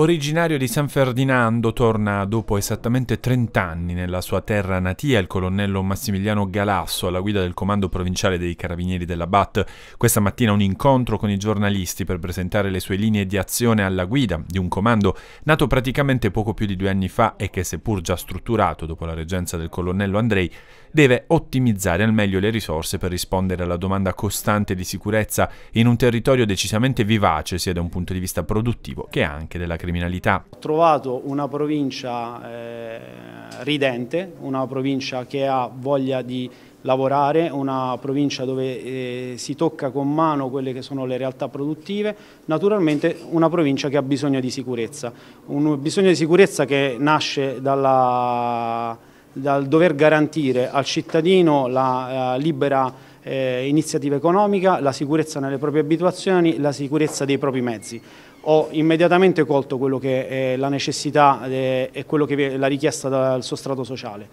Originario di San Ferdinando, torna dopo esattamente 30 anni nella sua terra natia il colonnello Massimiliano Galasso alla guida del comando provinciale dei carabinieri della BAT. Questa mattina un incontro con i giornalisti per presentare le sue linee di azione alla guida di un comando nato praticamente poco più di due anni fa e che seppur già strutturato dopo la reggenza del colonnello Andrei, deve ottimizzare al meglio le risorse per rispondere alla domanda costante di sicurezza in un territorio decisamente vivace sia da un punto di vista produttivo che anche della criminalità. Ho trovato una provincia eh, ridente, una provincia che ha voglia di lavorare, una provincia dove eh, si tocca con mano quelle che sono le realtà produttive, naturalmente una provincia che ha bisogno di sicurezza, un bisogno di sicurezza che nasce dalla dal dover garantire al cittadino la uh, libera eh, iniziativa economica, la sicurezza nelle proprie abituazioni, la sicurezza dei propri mezzi. Ho immediatamente colto quello che è la necessità eh, e quello che è la richiesta dal strato sociale.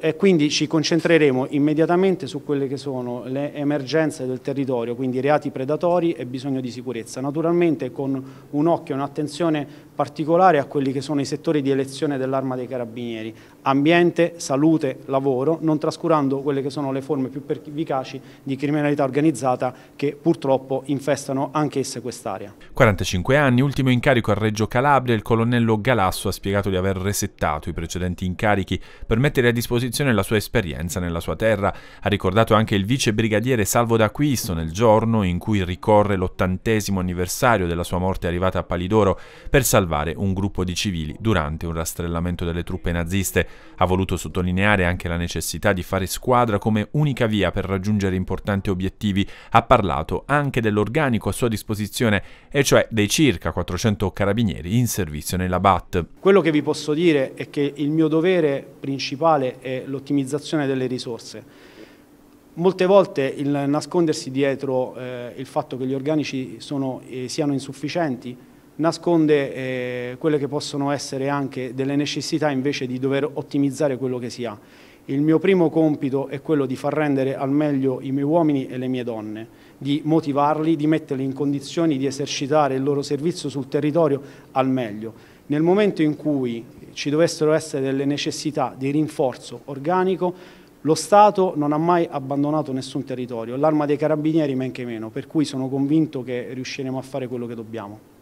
E quindi ci concentreremo immediatamente su quelle che sono le emergenze del territorio, quindi reati predatori e bisogno di sicurezza. Naturalmente con un occhio e un'attenzione particolare a quelli che sono i settori di elezione dell'arma dei carabinieri, ambiente, salute, lavoro, non trascurando quelle che sono le forme più efficaci di criminalità organizzata che purtroppo infestano anch'esse quest'area. 45 anni, ultimo incarico a Reggio Calabria, il colonnello Galasso ha spiegato di aver resettato i precedenti incarichi per mettere a disposizione disposizione la sua esperienza nella sua terra. Ha ricordato anche il vice brigadiere Salvo d'Aquisto nel giorno in cui ricorre l'ottantesimo anniversario della sua morte arrivata a Palidoro per salvare un gruppo di civili durante un rastrellamento delle truppe naziste. Ha voluto sottolineare anche la necessità di fare squadra come unica via per raggiungere importanti obiettivi. Ha parlato anche dell'organico a sua disposizione, e cioè dei circa 400 carabinieri in servizio nella BAT. Quello che vi posso dire è che il mio dovere principale e l'ottimizzazione delle risorse. Molte volte il nascondersi dietro eh, il fatto che gli organici sono, eh, siano insufficienti nasconde eh, quelle che possono essere anche delle necessità invece di dover ottimizzare quello che si ha. Il mio primo compito è quello di far rendere al meglio i miei uomini e le mie donne, di motivarli, di metterli in condizioni di esercitare il loro servizio sul territorio al meglio. Nel momento in cui ci dovessero essere delle necessità di rinforzo organico, lo Stato non ha mai abbandonato nessun territorio, l'arma dei carabinieri men che meno, per cui sono convinto che riusciremo a fare quello che dobbiamo.